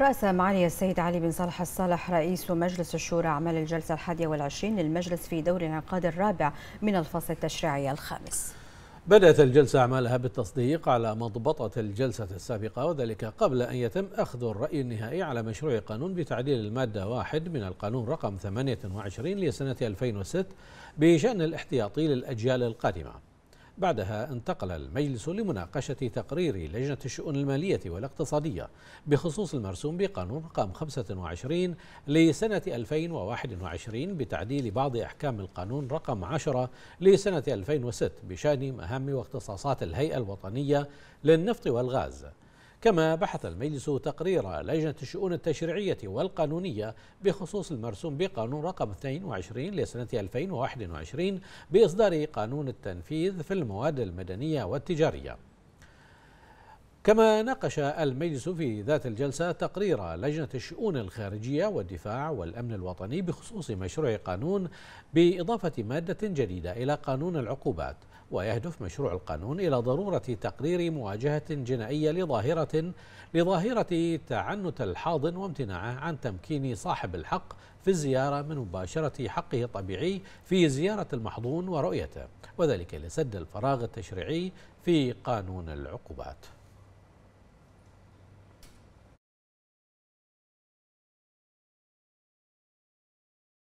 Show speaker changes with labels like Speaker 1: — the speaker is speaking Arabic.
Speaker 1: رأس معالي السيد علي بن صالح الصالح رئيس مجلس الشورى أعمال الجلسة الحادية والعشرين للمجلس في دور انعقاد الرابع من الفصل التشريعي الخامس
Speaker 2: بدأت الجلسة أعمالها بالتصديق على مضبطة الجلسة السابقة وذلك قبل أن يتم أخذ الرأي النهائي على مشروع قانون بتعديل المادة واحد من القانون رقم 28 لسنة 2006 بشأن الاحتياطي للأجيال القادمة بعدها انتقل المجلس لمناقشة تقرير لجنة الشؤون المالية والاقتصادية بخصوص المرسوم بقانون رقم 25 لسنة 2021 بتعديل بعض أحكام القانون رقم 10 لسنة 2006 بشأن مهام واختصاصات الهيئة الوطنية للنفط والغاز كما بحث المجلس تقرير لجنة الشؤون التشريعية والقانونية بخصوص المرسوم بقانون رقم 22 لسنة 2021 بإصدار قانون التنفيذ في المواد المدنية والتجارية كما ناقش المجلس في ذات الجلسة تقرير لجنة الشؤون الخارجية والدفاع والأمن الوطني بخصوص مشروع قانون بإضافة مادة جديدة إلى قانون العقوبات ويهدف مشروع القانون إلى ضرورة تقرير مواجهة جنائية لظاهرة لظاهرة تعنت الحاضن وامتناعه عن تمكين صاحب الحق في الزيارة من مباشرة حقه الطبيعي في زيارة المحضون ورؤيته وذلك لسد الفراغ التشريعي في قانون العقوبات